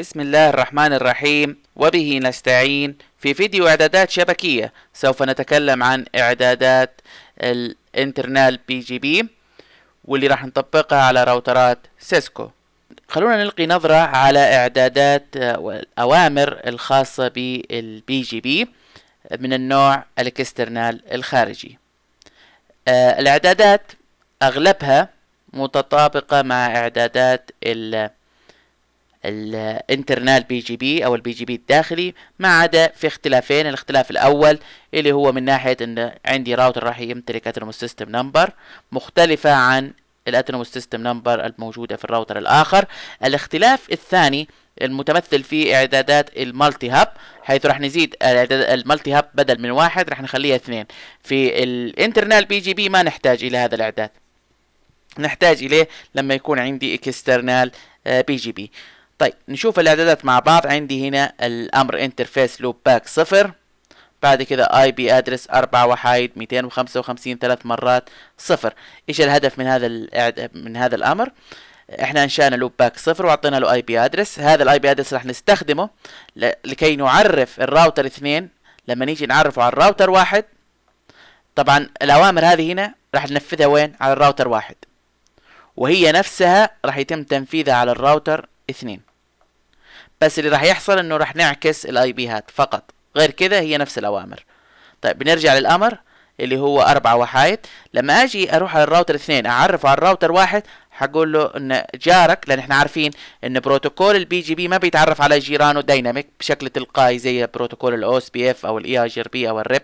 بسم الله الرحمن الرحيم وبه نستعين في فيديو اعدادات شبكية سوف نتكلم عن اعدادات الانترنال بي جي بي واللي راح نطبقها على راوترات سيسكو خلونا نلقي نظرة على اعدادات والاوامر الخاصة بالبي جي بي من النوع الاكسترنال الخارجي آه، الاعدادات اغلبها متطابقة مع اعدادات ال الانترنال بي جي بي او البي جي بي الداخلي ما عدا في اختلافين الاختلاف الاول اللي هو من ناحيه ان عندي راوتر راح يمتلك اتنوم سيستم نمبر مختلفه عن الاتنوم سيستم نمبر الموجوده في الراوتر الاخر الاختلاف الثاني المتمثل في اعدادات المالتي هاب حيث راح نزيد المالتي هاب بدل من واحد راح نخليها اثنين في الانترنال بي جي بي ما نحتاج الى هذا الاعداد نحتاج اليه لما يكون عندي اكسترنال آه، بي جي بي طيب نشوف الاعدادات مع بعض عندي هنا الامر انترفيس لوب باك صفر بعد كده اي بي ادرس اربع وحايد ميتين وخمسة وخمسين ثلاث مرات صفر ايش الهدف من هذا من هذا الامر احنا انشانا لوب باك صفر واعطينا له اي بي ادرس هذا الاي بي ادرس راح نستخدمه لكي نعرف الراوتر اثنين لما نيجي نعرفه على الراوتر واحد طبعا الاوامر هذه هنا راح ننفذها وين على الراوتر واحد وهي نفسها راح يتم تنفيذها على الراوتر اثنين بس اللي راح يحصل انه راح نعكس الاي بي هات فقط غير كذا هي نفس الاوامر طيب بنرجع للامر اللي هو اربع وحايد لما اجي اروح على الراوتر اثنين اعرف على الراوتر واحد حقول له ان جارك لان احنا عارفين ان بروتوكول البي جي بي ما بيتعرف على جيرانه دايناميك بشكل تلقائي زي بروتوكول الاو اس بي اف او الاي اي جي بي او الريب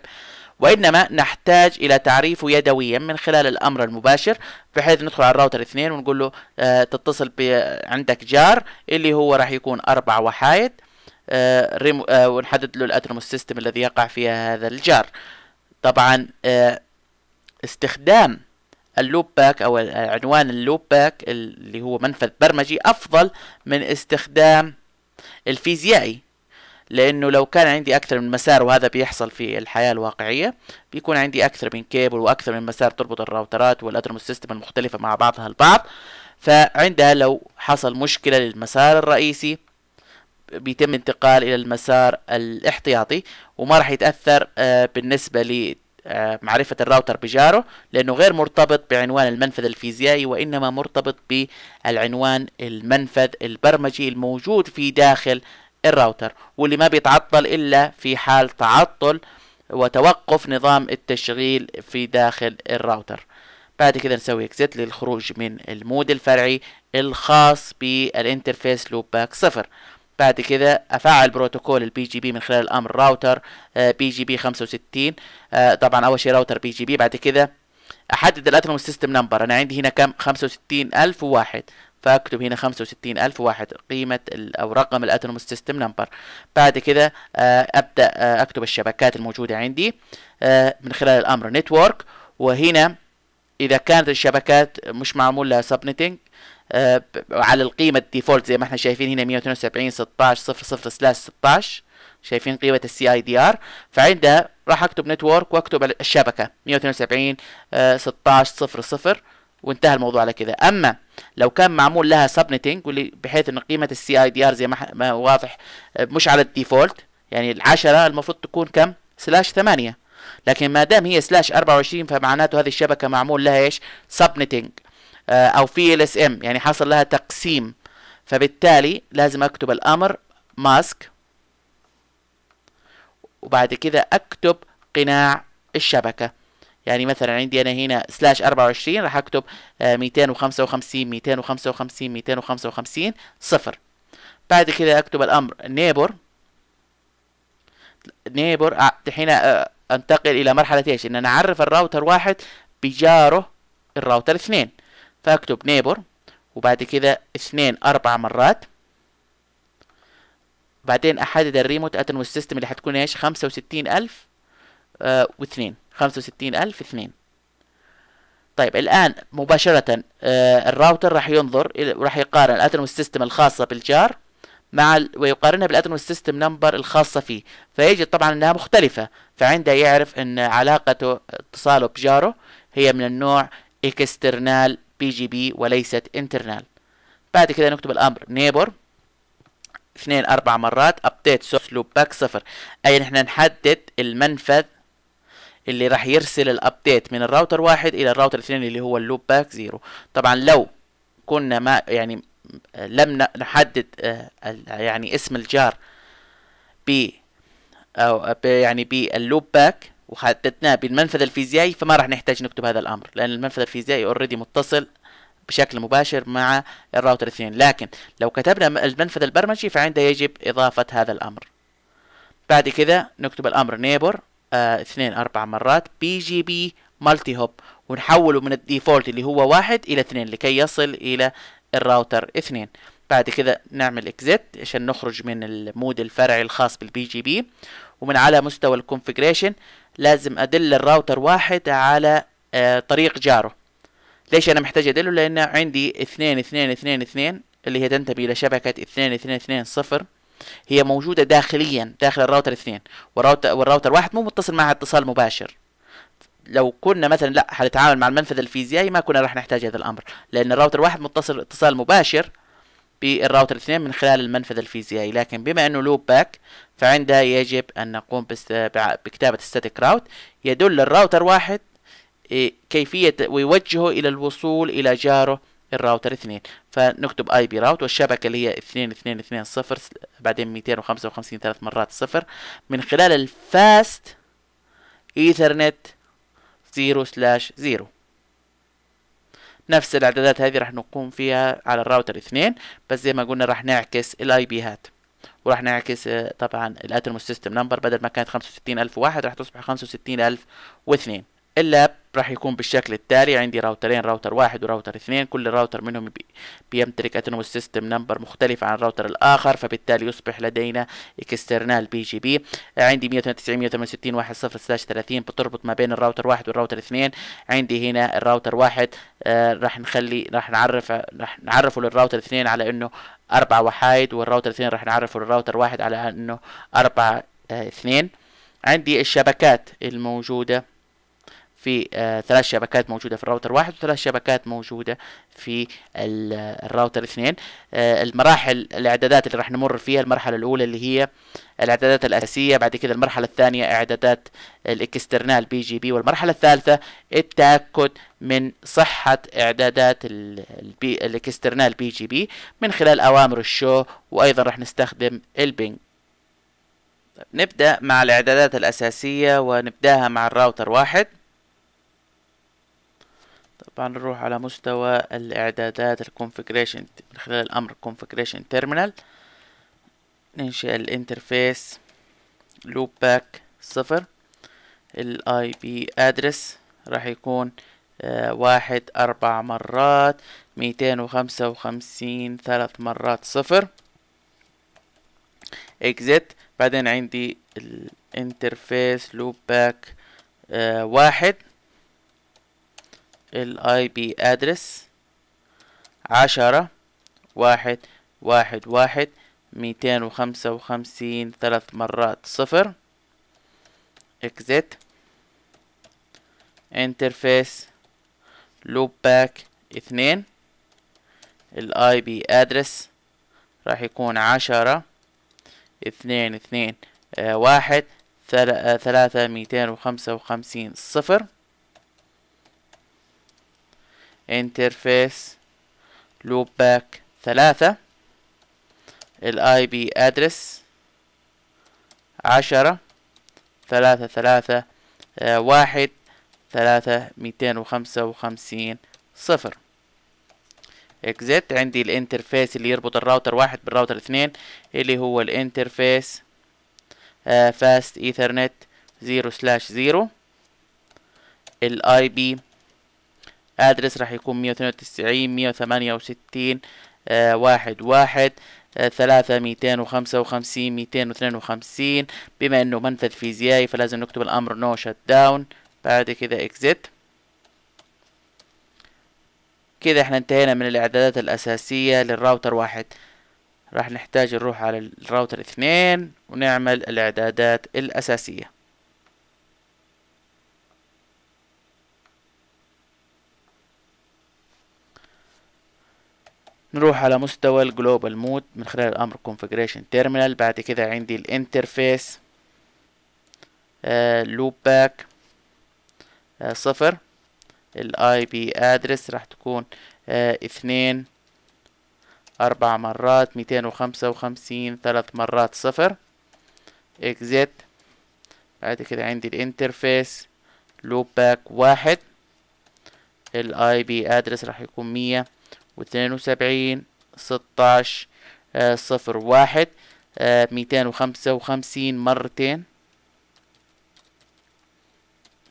وإنما نحتاج إلى تعريفه يدويا من خلال الأمر المباشر بحيث ندخل على الراوتر اثنين ونقول له آه، تتصل عندك جار اللي هو راح يكون أربع وحايد آه، آه، ونحدد له الأترموس سيستم الذي يقع فيها هذا الجار طبعا استخدام اللوب باك او عنوان اللوب باك اللي هو منفذ برمجي افضل من استخدام الفيزيائي لانه لو كان عندي اكثر من مسار وهذا بيحصل في الحياه الواقعيه بيكون عندي اكثر من كيبل واكثر من مسار تربط الراوترات والادرم سيستم المختلفه مع بعضها البعض فعندها لو حصل مشكله للمسار الرئيسي بيتم انتقال الى المسار الاحتياطي وما راح يتاثر آه، بالنسبه ل آه، معرفة الراوتر بجاره لأنه غير مرتبط بعنوان المنفذ الفيزيائي وإنما مرتبط بالعنوان المنفذ البرمجي الموجود في داخل الراوتر واللي ما بيتعطل إلا في حال تعطل وتوقف نظام التشغيل في داخل الراوتر بعد كده نسوي اكزيت للخروج من المود الفرعي الخاص بالانترفيس لوب باك صفر بعد كده افعل بروتوكول البي جي بي من خلال الامر راوتر بي جي بي 65 طبعا اول شيء راوتر بي جي بي بعد كده احدد الاترمو سيستم نمبر انا عندي هنا كم 65001 فاكتب هنا 65000 واحد قيمة أو رقم الاتونوم سيستم نمبر بعد كده آه، أبدأ آه، أكتب الشبكات الموجودة عندي آه، من خلال الأمر نتورك وهنا إذا كانت الشبكات مش معمول لها سبنتنج على القيمة الديفولت زي ما احنا شايفين هنا 172 16 00 سلاش 16 شايفين قيمة السي اي دي ار فعندها راح اكتب نتورك واكتب الشبكة 172 16 00 وانتهى الموضوع على كده اما لو كان معمول لها سبنتنج بحيث ان قيمه السي اي دي ار زي ما واضح آه، مش على الديفولت يعني العشرة المفروض تكون كم سلاش ثمانية لكن ما دام هي سلاش 24 فمعناته هذه الشبكه معمول لها ايش سبنتنج آه او في ال اس ام يعني حصل لها تقسيم فبالتالي لازم اكتب الامر ماسك وبعد كده اكتب قناع الشبكه يعني مثلا عندي انا هنا سلاش 24 راح اكتب 255 255 255 صفر بعد كذا اكتب الامر نيبر نيبر آه، دحين آه، انتقل الى مرحله ايش ان انا اعرف الراوتر واحد بجاره الراوتر اثنين فاكتب نيبر وبعد كذا اثنين اربع مرات بعدين احدد الريموت اتنو والسيستم اللي هتكون ايش خمسة وستين الف آه واثنين 65 طيب الآن مباشرة آه، الراوتر راح ينظر راح يقارن الأتنوس سيستم الخاصة بالجار مع ال... ويقارنها بالاتنوس سيستم نمبر الخاصة فيه فيجد طبعا انها مختلفة فعندها يعرف ان علاقته اتصاله بجاره هي من النوع اكسترنال بي جي بي وليست انترنال بعد كده نكتب الامر نيبر اثنين اربع مرات ابديت سورس باك صفر اي نحن نحدد المنفذ اللي راح يرسل الابديت من الراوتر واحد الى الراوتر اثنين اللي هو اللوب باك زيرو طبعا لو كنا ما يعني لم نحدد آه، يعني اسم الجار ب او يعني باللوب باك وحددناه بالمنفذ الفيزيائي فما راح نحتاج نكتب هذا الامر لان المنفذ الفيزيائي اوريدي متصل بشكل مباشر مع الراوتر اثنين لكن لو كتبنا المنفذ البرمجي فعندها يجب اضافة هذا الامر بعد كذا نكتب الامر نيبر آه، اثنين اربع مرات بي جي بي مالتي هوب ونحوله من الديفولت اللي هو واحد الى اثنين لكي يصل الى الراوتر اثنين بعد كذا نعمل اكزيت عشان نخرج من المود الفرعي الخاص بالبي جي بي ومن على مستوى الكونفجريشن لازم ادل الراوتر واحد على آه، طريق جاره ليش انا محتاج ادله لان عندي اثنين اثنين اثنين اثنين اللي هي تنتمي الى شبكة اثنين اثنين اثنين صفر هي موجوده داخليا داخل الراوتر اثنين والراوتر والراوتر واحد مو متصل معها اتصال مباشر لو كنا مثلا لا حنتعامل مع المنفذ الفيزيائي ما كنا راح نحتاج هذا الامر لان الراوتر واحد متصل اتصال مباشر بالراوتر اثنين من خلال المنفذ الفيزيائي لكن بما انه لوب باك فعندها يجب ان نقوم بكتابه ستاتيك راوت يدل الراوتر واحد إيه، كيفيه ويوجهه الى الوصول الى جاره الراوتر اثنين فنكتب اي بي راوت والشبكه اللي هي اثنين اثنين اثنين صفر بعدين ميتين وخمسة وخمسين ثلاث مرات صفر من خلال الفاست ايثرنت زيرو سلاش زيرو نفس الاعدادات هذه راح نقوم فيها على الراوتر اثنين بس زي ما قلنا راح نعكس الاي بي هات وراح نعكس آه، طبعا الاترموس سيستم نمبر بدل ما كانت خمسة وستين الف واحد راح تصبح خمسة وستين الف واثنين اللاب راح يكون بالشكل التالي عندي راوترين راوتر واحد وراوتر اثنين كل راوتر منهم بيمتلك اتنو سيستم نمبر مختلف عن الراوتر الاخر فبالتالي يصبح لدينا اكسترنال بي جي بي عندي 192 30 بتربط ما بين الراوتر واحد والراوتر اثنين عندي هنا الراوتر واحد آه راح نخلي راح نعرف راح نعرفه للراوتر اثنين على انه اربع وحايد والراوتر اثنين راح نعرفه للراوتر واحد على انه اربع آه اثنين عندي الشبكات الموجوده في آه، ثلاث شبكات موجودة في الراوتر واحد وثلاث شبكات موجودة في آه، الراوتر اثنين آه، المراحل الاعدادات اللي راح نمر فيها المرحلة الأولى اللي هي الاعدادات الأساسية بعد كده المرحلة الثانية اعدادات الاكسترنال بي جي بي والمرحلة الثالثة التأكد من صحة اعدادات البي الاكسترنال بي جي بي من خلال أوامر الشو وأيضا راح نستخدم البينج نبدأ مع الإعدادات الأساسية ونبدأها مع الراوتر واحد نروح على مستوى الاعدادات الكونفجريشن من خلال الامر configuration terminal ننشئ الانترفيس لوب باك صفر الاي بي ادرس راح يكون آه، واحد اربع مرات ميتين وخمسة وخمسين ثلاث مرات صفر اكزت بعدين عندي الانترفيس لوب باك واحد الاي بي ادرس عشرة واحد واحد واحد ميتين وخمسة وخمسين ثلاث مرات صفر اكزيت انترفيس لوب باك اثنين الاي بي ادرس راح يكون عشرة اثنين اثنين واحد ثلاثة ميتين وخمسة وخمسين صفر انترفيس لوب باك ثلاثة الاي بي ادرس عشرة ثلاثة ثلاثة آه، واحد ثلاثة ميتين وخمسة وخمسين صفر اكزت عندي الانترفيس اللي يربط الراوتر واحد بالراوتر اثنين اللي هو الانترفيس فاست ايثرنت زيرو سلاش زيرو الاي بي ادرس راح يكون مية واتنين وتسعين مية وثمانية وستين آه، واحد واحد آه، ثلاثة ميتين وخمسة وخمسين ميتين واثنين وخمسين بما انه منفذ فيزيائي فلازم نكتب الامر نو شت داون بعد كذا اكزت كده احنا انتهينا من الاعدادات الاساسية للراوتر واحد راح نحتاج نروح على الراوتر اثنين ونعمل الاعدادات الاساسية نروح على مستوى الجلوبال مود من خلال امر كونفجريشن تيرمينال بعد كده عندي الانترفيس لوب آه، باك آه، صفر الاي بي ادرس راح تكون آه، اثنين اربع مرات ميتين وخمسة وخمسين ثلاث مرات صفر اكزيت بعد كده عندي الانترفيس لوب باك واحد الاي بي ادرس راح يكون مية واثنين وسبعين ستاش آه، صفر واحد آه، ميتين وخمسة وخمسين مرتين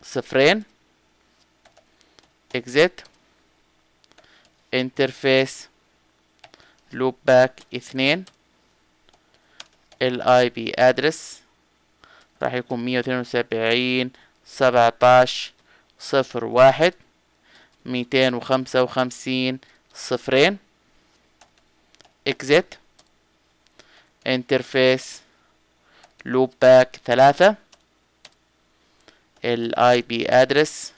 صفرين اكزيت انترفيس لوب باك اثنين الاي بي ادرس راح يكون مية واتنين وسبعين سبعتاش صفر واحد ميتين وخمسة وخمسين صفرين اكزيت انترفيس لوب باك ثلاثة الاي بي ادرس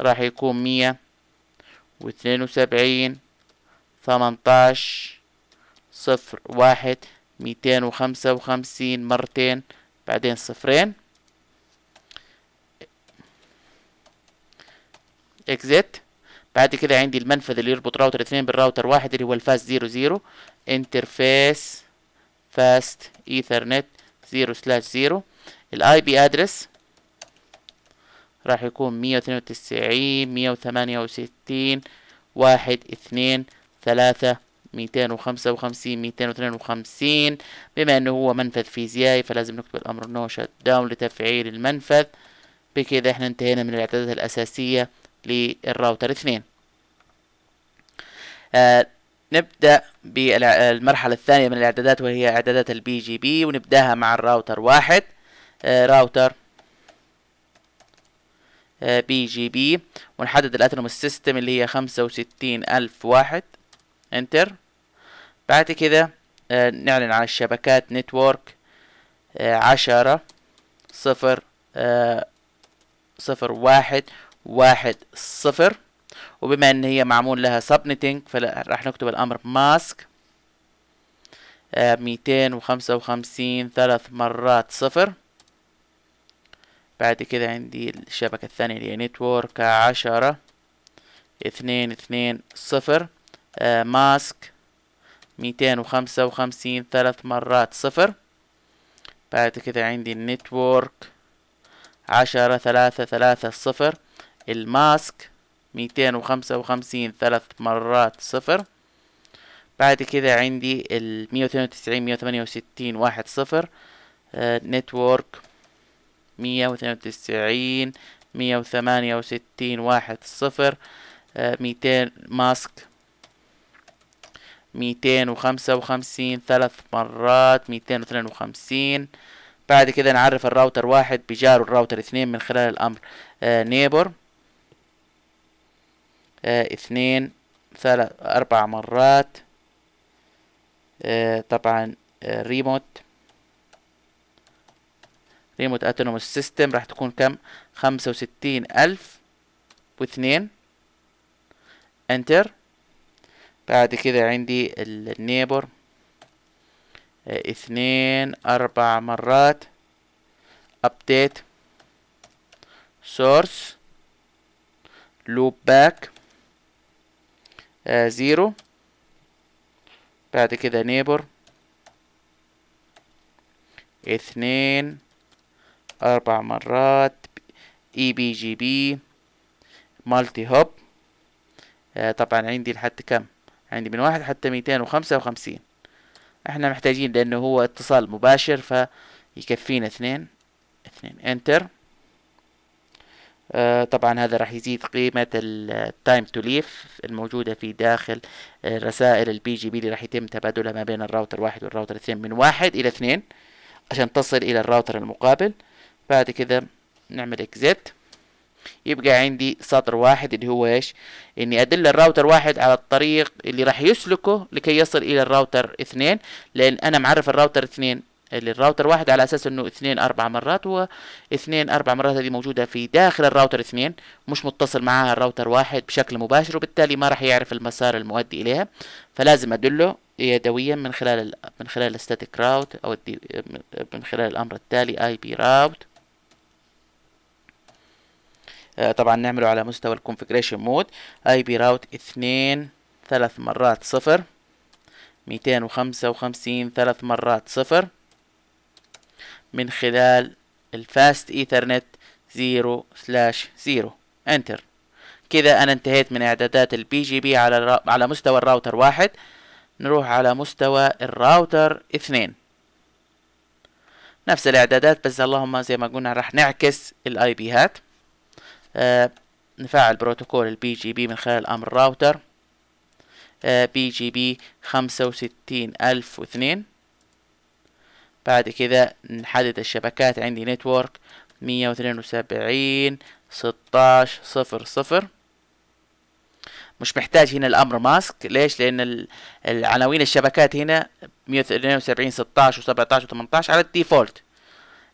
راح يكون مية واثنين وسبعين ثمنتاش صفر واحد ميتين وخمسة وخمسين مرتين بعدين صفرين اكزيت بعد كده عندي المنفذ اللي يربط راوتر اثنين بالراوتر واحد اللي هو الفاست زيرو زيرو انترفيس فاست ايثرنت زيرو سلاش زيرو الاي بي ادرس راح يكون مية واتنين وتسعين مية وثمانية وستين واحد اثنين ثلاثة ميتين وخمسة وخمسين ميتين واثنين وخمسين بما انه هو منفذ فيزيائي فلازم نكتب الامر انه شت داون لتفعيل المنفذ بكذا احنا انتهينا من الاعدادات الاساسية للراوتر اثنين آه، نبدأ بالمرحلة الثانية من الإعدادات وهي إعدادات البي جي بي ونبدأها مع الراوتر واحد آه، راوتر بي جي بي ونحدد الأترم السيستم اللي هي خمسة وستين ألف واحد انتر بعد كده آه، نعلن عن الشبكات نتورك عشرة صفر صفر واحد واحد صفر وبما ان هي معمول لها سبنتنج فراح نكتب الامر ماسك آه، ميتين وخمسة وخمسين ثلاث مرات صفر بعد كده عندي الشبكة الثانية اللي هي نتورك عشرة اثنين اثنين صفر ماسك آه، ميتين وخمسة وخمسين ثلاث مرات صفر بعد كده عندي النتورك عشرة ثلاثة ثلاثة صفر الماسك ميتين وخمسة وخمسين ثلاث مرات صفر بعد كده عندي المية وثنين وتسعين مية وثمانية وستين واحد صفر نتورك آه، مية وثنين وتسعين مية وثمانية وستين واحد صفر آه، ميتين ماسك ميتين وخمسة وخمسين ثلاث مرات ميتين واثنين وخمسين بعد كده نعرف الراوتر واحد بجاره الراوتر اثنين من خلال الأمر نيبر آه، آه، اثنين ثلاث أربع مرات آه، طبعا ريموت ريموت اتونوموس سيستم راح تكون كم خمسة وستين ألف واثنين انتر بعد كده عندي النيبر آه، اثنين أربع مرات update source loop back زيرو آه، بعد كده نيبر اثنين أربع مرات اي بي جي بي مالتي هوب طبعا عندي لحد كم عندي من واحد حتى ميتين وخمسة وخمسين احنا محتاجين لانه هو اتصال مباشر فيكفينا اثنين اثنين انتر آه، طبعا هذا راح يزيد قيمة التايم تو ليف الموجودة في داخل الرسائل البي جي بي اللي راح يتم تبادلها ما بين الراوتر واحد والراوتر اثنين من واحد إلى اثنين عشان تصل إلى الراوتر المقابل بعد كذا نعمل اكزيت يبقى عندي سطر واحد اللي هو ايش اني ادل الراوتر واحد على الطريق اللي راح يسلكه لكي يصل الى الراوتر اثنين لان انا معرف الراوتر اثنين للراوتر واحد على اساس انه اثنين اربع مرات واثنين اربع مرات هذه موجوده في داخل الراوتر اثنين مش متصل معاها الراوتر واحد بشكل مباشر وبالتالي ما راح يعرف المسار المؤدي اليها فلازم ادله يدويا من خلال من خلال الستاتيك راوت او من خلال الامر التالي اي بي راوت طبعا نعمله على مستوى الكونفجريشن مود اي بي راوت اثنين ثلاث مرات صفر ميتين وخمسة وخمسين ثلاث مرات صفر من خلال الفاست ايثرنت 0 سلاش 0 انتر كذا انا انتهيت من اعدادات البي جي بي على على مستوى الراوتر واحد نروح على مستوى الراوتر اثنين نفس الاعدادات بس اللهم زي ما قلنا راح نعكس الاي بي هات آه نفعل بروتوكول البي جي بي من خلال امر راوتر آه بي جي بي خمسة وستين الف واثنين بعد كده نحدد الشبكات عندي نتورك مية واثنين وسبعين ستاش صفر صفر مش محتاج هنا الامر ماسك ليش لان العناوين الشبكات هنا مية واثنين وسبعين ستاش وسبعتاش 18 على الديفولت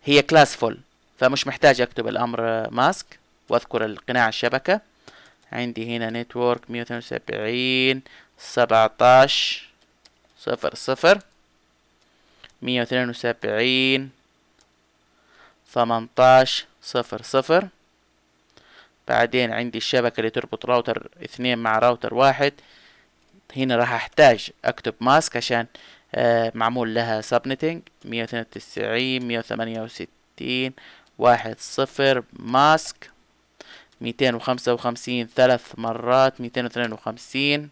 هي كلاس فول فمش محتاج اكتب الامر ماسك واذكر القناع الشبكه عندي هنا نتورك وسبعين سبعتاش صفر صفر مية وثنين وسبعين ثمنتاش صفر صفر بعدين عندي الشبكة اللي تربط راوتر اثنين مع راوتر واحد هنا راح احتاج اكتب ماسك عشان آه معمول لها سبنتنج مية وثنين وتسعين مية وثمانية وستين واحد صفر ماسك ميتين وخمسة وخمسين ثلاث مرات ميتين وثنين وخمسين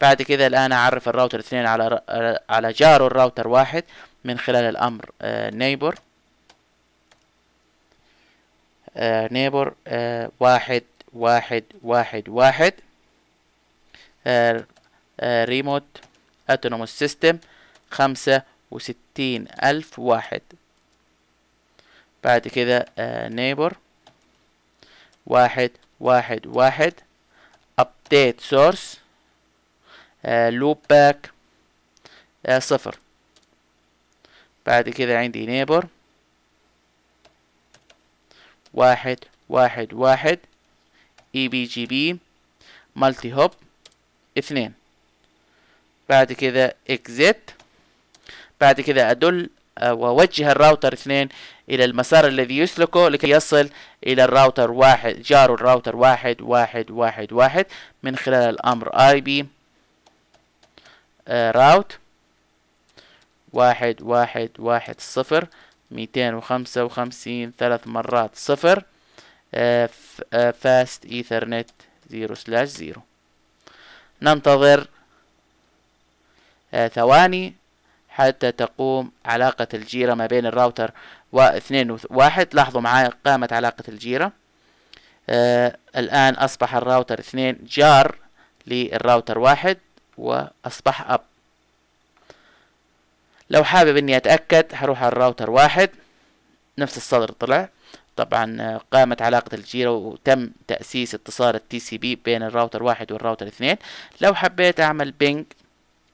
بعد كده الآن أعرف الراوتر اثنين على على جاره الراوتر واحد من خلال الأمر نيبر آه، نيبر آه، آه، واحد واحد واحد واحد ريموت أتونوموس سيستم خمسة وستين ألف واحد بعد كده نيبر واحد واحد واحد أبديت source لوب آه، باك آه، صفر بعد كده عندي نيبر واحد واحد واحد اي بي جي بي مالتي هوب اثنين بعد كده اكزيت بعد كده ادل آه، ووجه الراوتر اثنين الى المسار الذي يسلكه لكي يصل الى الراوتر واحد جار الراوتر واحد واحد واحد واحد من خلال الامر اي بي راوت آه، واحد واحد واحد صفر ميتين وخمسة وخمسين ثلاث مرات صفر آه، فاست ايثرنت آه، زيرو سلاش زيرو ننتظر ثواني حتى تقوم علاقة الجيرة ما بين الراوتر واثنين وواحد لاحظوا معاي قامت علاقة الجيرة الآن أصبح الراوتر اثنين جار للراوتر واحد وأصبح أب لو حابب إني أتأكد هروح على الراوتر واحد نفس الصدر طلع طبعا آه، قامت علاقة الجيرة وتم تأسيس اتصال التي سي بي بين الراوتر واحد والراوتر اثنين لو حبيت أعمل بينج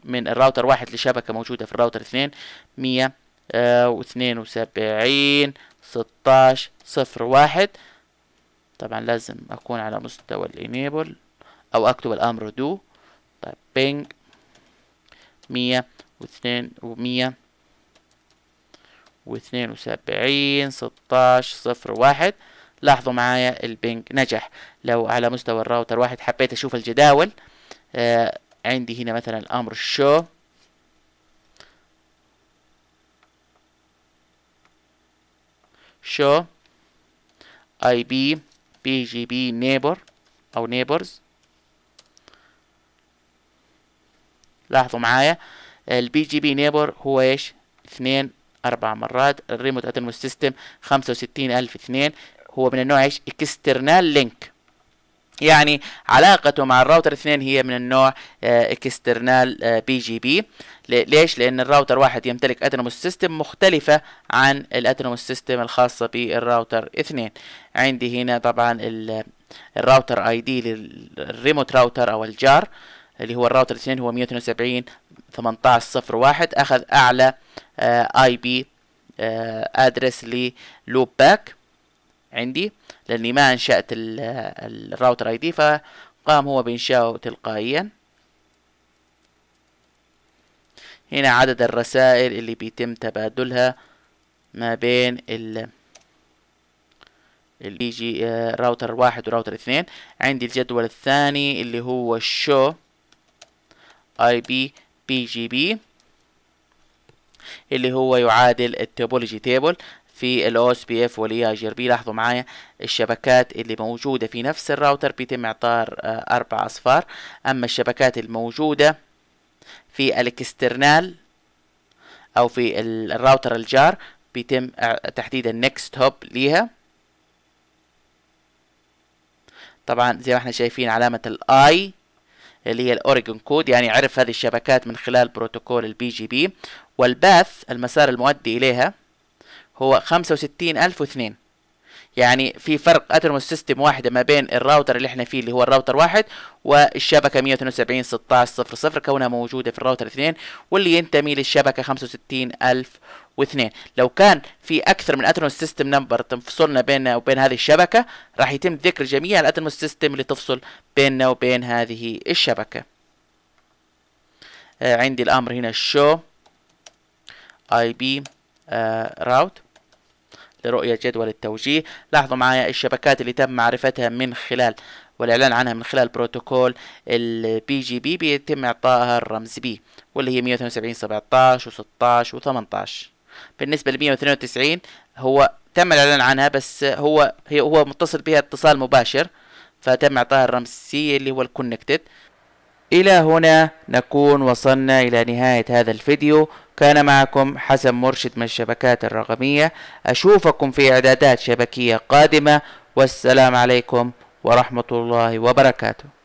من الراوتر واحد لشبكة موجودة في الراوتر اثنين مية آه، واثنين وسبعين ستاش صفر واحد طبعا لازم أكون على مستوى الانيبل أو أكتب الأمر دو طيب بينج مية واثنين ومية واثنين وسبعين ستاش صفر واحد لاحظوا معايا البينج نجح لو على مستوى الراوتر واحد حبيت اشوف الجداول آه عندي هنا مثلا الامر الشو شو اي بي بي جي بي نيبر او نيبرز لاحظوا معايا البي جي بي نيبر هو ايش اثنين اربع مرات الريموت اتنموس سيستم خمسة وستين الف اثنين هو من النوع ايش اكسترنال لينك يعني علاقته مع الراوتر اثنين هي من النوع اكسترنال بي جي بي ليش لان الراوتر واحد يمتلك اتنموس سيستم مختلفه عن الاتنموس سيستم الخاصه بالراوتر اثنين عندي هنا طبعا الراوتر اي دي للريموت راوتر او الجار اللي هو الراوتر 2 هو 172 18 01 اخذ اعلى آه، اي بي آه، ادرس للوب باك عندي لاني ما انشات الراوتر اي دي فقام هو بانشائه تلقائيا هنا عدد الرسائل اللي بيتم تبادلها ما بين ال اللي يجي آه، راوتر واحد وراوتر اثنين عندي الجدول الثاني اللي هو الشو اي بي بي جي بي اللي هو يعادل التوبولوجي تيبل في اس بي اف والاي اي جي بي لاحظوا معايا الشبكات اللي موجوده في نفس الراوتر بيتم اعطار آه، اربع اصفار اما الشبكات الموجوده في الاكسترنال او في الراوتر الجار بيتم تحديد النكست هوب ليها طبعا زي ما احنا شايفين علامه الاي اللي هي الاوريجون كود يعني عرف هذه الشبكات من خلال بروتوكول البي جي بي والباث المسار المؤدي اليها هو 65002 يعني في فرق اترموس سيستم واحده ما بين الراوتر اللي احنا فيه اللي هو الراوتر واحد والشبكه 172 16 00 كونها موجوده في الراوتر اثنين واللي ينتمي للشبكه 65002 لو كان في اكثر من اترموس سيستم نمبر تفصلنا بيننا وبين هذه الشبكه راح يتم ذكر جميع الاترموس سيستم اللي تفصل بيننا وبين هذه الشبكه آه، عندي الامر هنا show اي بي راوت لرؤية جدول التوجيه لاحظوا معايا الشبكات اللي تم معرفتها من خلال والإعلان عنها من خلال بروتوكول البي جي بي بيتم إعطائها الرمز بي واللي هي 172 17 و16 و18 بالنسبة ل 192 هو تم الإعلان عنها بس هو هي هو متصل بها اتصال مباشر فتم إعطائها الرمز سي اللي هو الكونكتد إلى هنا نكون وصلنا إلى نهاية هذا الفيديو كان معكم حسن مرشد من الشبكات الرقمية أشوفكم في إعدادات شبكية قادمة والسلام عليكم ورحمة الله وبركاته